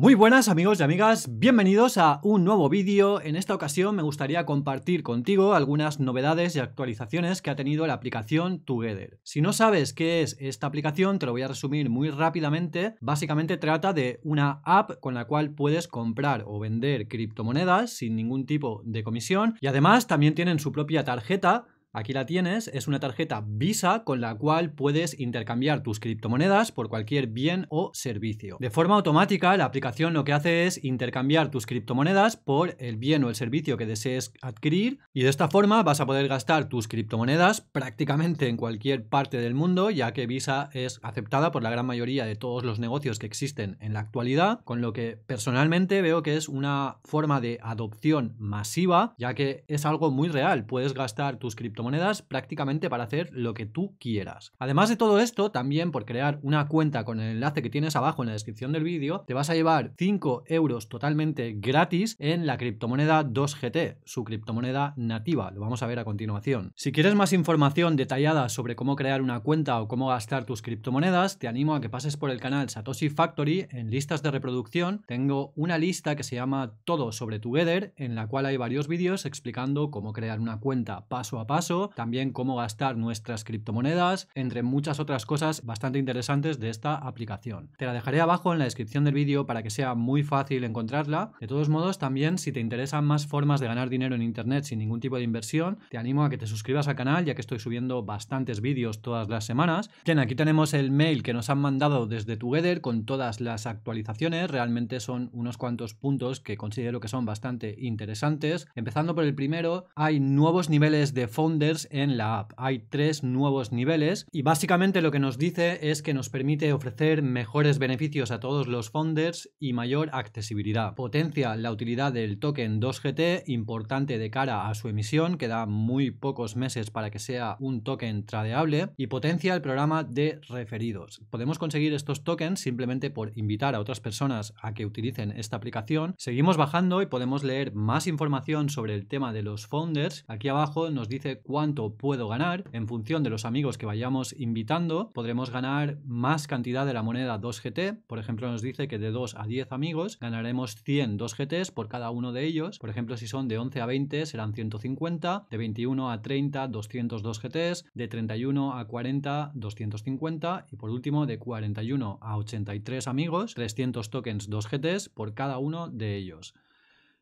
Muy buenas amigos y amigas, bienvenidos a un nuevo vídeo. En esta ocasión me gustaría compartir contigo algunas novedades y actualizaciones que ha tenido la aplicación Together. Si no sabes qué es esta aplicación, te lo voy a resumir muy rápidamente. Básicamente trata de una app con la cual puedes comprar o vender criptomonedas sin ningún tipo de comisión y además también tienen su propia tarjeta Aquí la tienes, es una tarjeta Visa con la cual puedes intercambiar tus criptomonedas por cualquier bien o servicio. De forma automática, la aplicación lo que hace es intercambiar tus criptomonedas por el bien o el servicio que desees adquirir y de esta forma vas a poder gastar tus criptomonedas prácticamente en cualquier parte del mundo, ya que Visa es aceptada por la gran mayoría de todos los negocios que existen en la actualidad, con lo que personalmente veo que es una forma de adopción masiva, ya que es algo muy real, puedes gastar tus criptomonedas monedas prácticamente para hacer lo que tú quieras. Además de todo esto, también por crear una cuenta con el enlace que tienes abajo en la descripción del vídeo, te vas a llevar 5 euros totalmente gratis en la criptomoneda 2GT, su criptomoneda nativa. Lo vamos a ver a continuación. Si quieres más información detallada sobre cómo crear una cuenta o cómo gastar tus criptomonedas, te animo a que pases por el canal Satoshi Factory en listas de reproducción. Tengo una lista que se llama Todo sobre Together, en la cual hay varios vídeos explicando cómo crear una cuenta paso a paso también cómo gastar nuestras criptomonedas, entre muchas otras cosas bastante interesantes de esta aplicación. Te la dejaré abajo en la descripción del vídeo para que sea muy fácil encontrarla. De todos modos, también si te interesan más formas de ganar dinero en Internet sin ningún tipo de inversión, te animo a que te suscribas al canal ya que estoy subiendo bastantes vídeos todas las semanas. Bien, aquí tenemos el mail que nos han mandado desde Together con todas las actualizaciones. Realmente son unos cuantos puntos que considero que son bastante interesantes. Empezando por el primero, hay nuevos niveles de fondo en la app. Hay tres nuevos niveles y básicamente lo que nos dice es que nos permite ofrecer mejores beneficios a todos los founders y mayor accesibilidad. Potencia la utilidad del token 2GT, importante de cara a su emisión, que da muy pocos meses para que sea un token tradeable, y potencia el programa de referidos. Podemos conseguir estos tokens simplemente por invitar a otras personas a que utilicen esta aplicación. Seguimos bajando y podemos leer más información sobre el tema de los founders. Aquí abajo nos dice cuánto puedo ganar. En función de los amigos que vayamos invitando, podremos ganar más cantidad de la moneda 2GT. Por ejemplo, nos dice que de 2 a 10 amigos ganaremos 100 2GTs por cada uno de ellos. Por ejemplo, si son de 11 a 20 serán 150, de 21 a 30 202 GTs, de 31 a 40 250 y por último de 41 a 83 amigos 300 tokens 2 GTs por cada uno de ellos.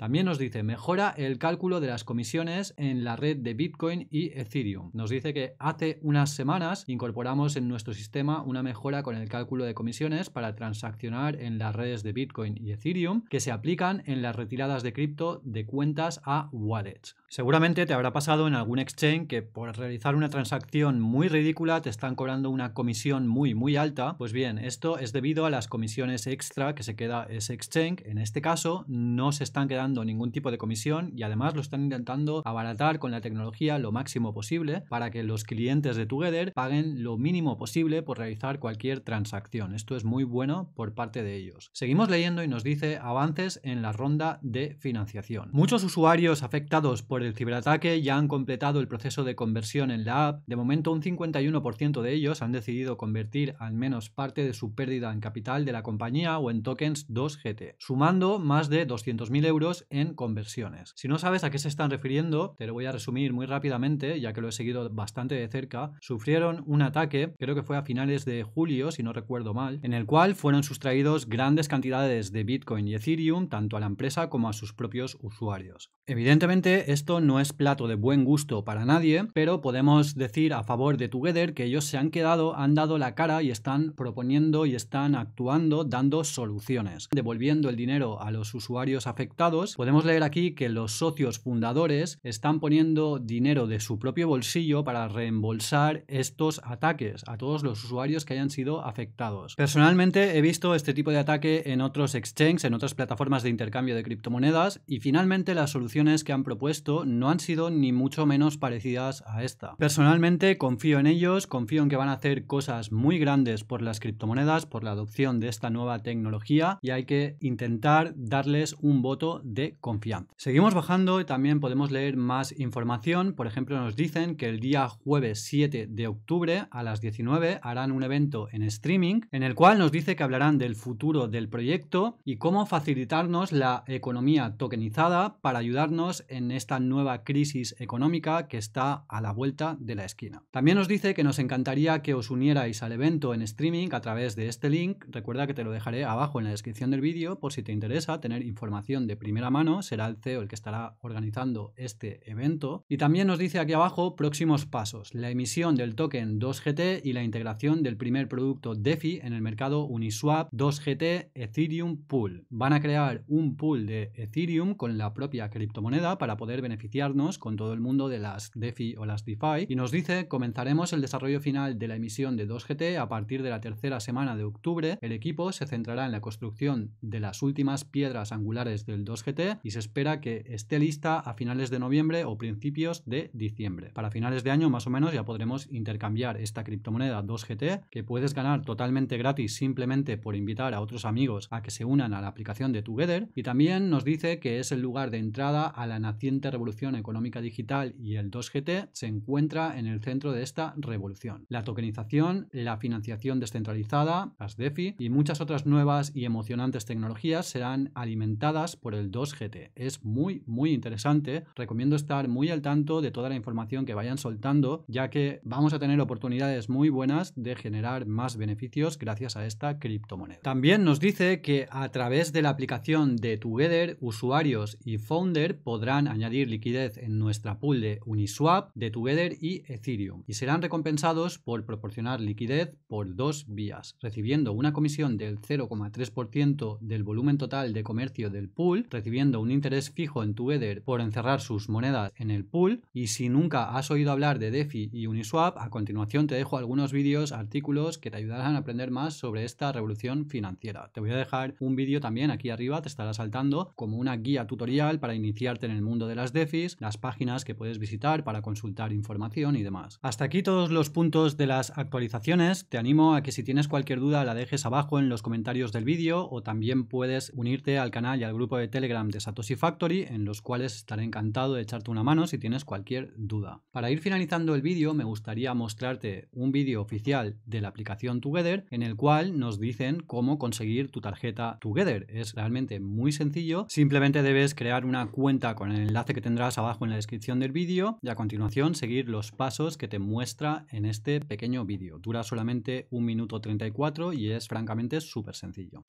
También nos dice, mejora el cálculo de las comisiones en la red de Bitcoin y Ethereum. Nos dice que hace unas semanas incorporamos en nuestro sistema una mejora con el cálculo de comisiones para transaccionar en las redes de Bitcoin y Ethereum que se aplican en las retiradas de cripto de cuentas a wallets. Seguramente te habrá pasado en algún exchange que por realizar una transacción muy ridícula te están cobrando una comisión muy muy alta. Pues bien, esto es debido a las comisiones extra que se queda ese exchange. En este caso no se están quedando ningún tipo de comisión y además lo están intentando abaratar con la tecnología lo máximo posible para que los clientes de Together paguen lo mínimo posible por realizar cualquier transacción. Esto es muy bueno por parte de ellos. Seguimos leyendo y nos dice avances en la ronda de financiación. Muchos usuarios afectados por el ciberataque ya han completado el proceso de conversión en la app. De momento un 51% de ellos han decidido convertir al menos parte de su pérdida en capital de la compañía o en tokens 2GT, sumando más de 200.000 euros en conversiones. Si no sabes a qué se están refiriendo, te lo voy a resumir muy rápidamente, ya que lo he seguido bastante de cerca. Sufrieron un ataque, creo que fue a finales de julio, si no recuerdo mal, en el cual fueron sustraídos grandes cantidades de Bitcoin y Ethereum, tanto a la empresa como a sus propios usuarios. Evidentemente, esto no es plato de buen gusto para nadie, pero podemos decir a favor de Together que ellos se han quedado, han dado la cara y están proponiendo y están actuando, dando soluciones, devolviendo el dinero a los usuarios afectados pues podemos leer aquí que los socios fundadores están poniendo dinero de su propio bolsillo para reembolsar estos ataques a todos los usuarios que hayan sido afectados. Personalmente he visto este tipo de ataque en otros exchanges, en otras plataformas de intercambio de criptomonedas y finalmente las soluciones que han propuesto no han sido ni mucho menos parecidas a esta. Personalmente confío en ellos, confío en que van a hacer cosas muy grandes por las criptomonedas, por la adopción de esta nueva tecnología y hay que intentar darles un voto de confianza. Seguimos bajando y también podemos leer más información. Por ejemplo, nos dicen que el día jueves 7 de octubre a las 19 harán un evento en streaming en el cual nos dice que hablarán del futuro del proyecto y cómo facilitarnos la economía tokenizada para ayudarnos en esta nueva crisis económica que está a la vuelta de la esquina. También nos dice que nos encantaría que os unierais al evento en streaming a través de este link. Recuerda que te lo dejaré abajo en la descripción del vídeo por si te interesa tener información de primera mano, será el CEO el que estará organizando este evento. Y también nos dice aquí abajo próximos pasos, la emisión del token 2GT y la integración del primer producto DeFi en el mercado Uniswap 2GT Ethereum Pool. Van a crear un pool de Ethereum con la propia criptomoneda para poder beneficiarnos con todo el mundo de las DeFi o las DeFi. Y nos dice, comenzaremos el desarrollo final de la emisión de 2GT a partir de la tercera semana de octubre. El equipo se centrará en la construcción de las últimas piedras angulares del 2GT y se espera que esté lista a finales de noviembre o principios de diciembre. Para finales de año más o menos ya podremos intercambiar esta criptomoneda 2GT que puedes ganar totalmente gratis simplemente por invitar a otros amigos a que se unan a la aplicación de Together y también nos dice que es el lugar de entrada a la naciente revolución económica digital y el 2GT se encuentra en el centro de esta revolución. La tokenización, la financiación descentralizada, las DeFi y muchas otras nuevas y emocionantes tecnologías serán alimentadas por el 2 es muy, muy interesante. Recomiendo estar muy al tanto de toda la información que vayan soltando, ya que vamos a tener oportunidades muy buenas de generar más beneficios gracias a esta criptomoneda. También nos dice que a través de la aplicación de Together, usuarios y Founder podrán añadir liquidez en nuestra pool de Uniswap, de Together y Ethereum, y serán recompensados por proporcionar liquidez por dos vías, recibiendo una comisión del 0,3% del volumen total de comercio del pool, recibiendo viendo un interés fijo en tu Ether por encerrar sus monedas en el pool y si nunca has oído hablar de DeFi y Uniswap, a continuación te dejo algunos vídeos, artículos que te ayudarán a aprender más sobre esta revolución financiera. Te voy a dejar un vídeo también aquí arriba, te estará saltando como una guía tutorial para iniciarte en el mundo de las DeFis, las páginas que puedes visitar para consultar información y demás. Hasta aquí todos los puntos de las actualizaciones, te animo a que si tienes cualquier duda la dejes abajo en los comentarios del vídeo o también puedes unirte al canal y al grupo de Telegram de Satoshi Factory en los cuales estaré encantado de echarte una mano si tienes cualquier duda. Para ir finalizando el vídeo me gustaría mostrarte un vídeo oficial de la aplicación Together en el cual nos dicen cómo conseguir tu tarjeta Together. Es realmente muy sencillo, simplemente debes crear una cuenta con el enlace que tendrás abajo en la descripción del vídeo y a continuación seguir los pasos que te muestra en este pequeño vídeo. Dura solamente un minuto 34 y es francamente súper sencillo.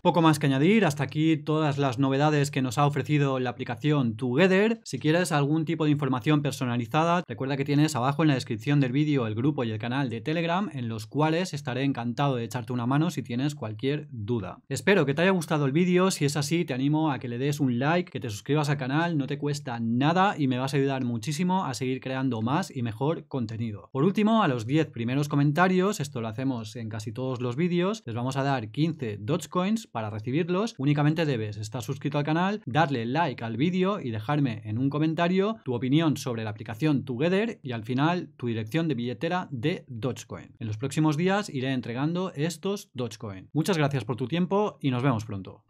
Poco más que añadir, hasta aquí todas las novedades que nos ha ofrecido la aplicación Together. Si quieres algún tipo de información personalizada, recuerda que tienes abajo en la descripción del vídeo el grupo y el canal de Telegram, en los cuales estaré encantado de echarte una mano si tienes cualquier duda. Espero que te haya gustado el vídeo, si es así te animo a que le des un like, que te suscribas al canal, no te cuesta nada y me vas a ayudar muchísimo a seguir creando más y mejor contenido. Por último, a los 10 primeros comentarios, esto lo hacemos en casi todos los vídeos, les vamos a dar 15 Dogecoins para recibirlos únicamente debes estar suscrito al canal, darle like al vídeo y dejarme en un comentario tu opinión sobre la aplicación Together y al final tu dirección de billetera de Dogecoin. En los próximos días iré entregando estos Dogecoin. Muchas gracias por tu tiempo y nos vemos pronto.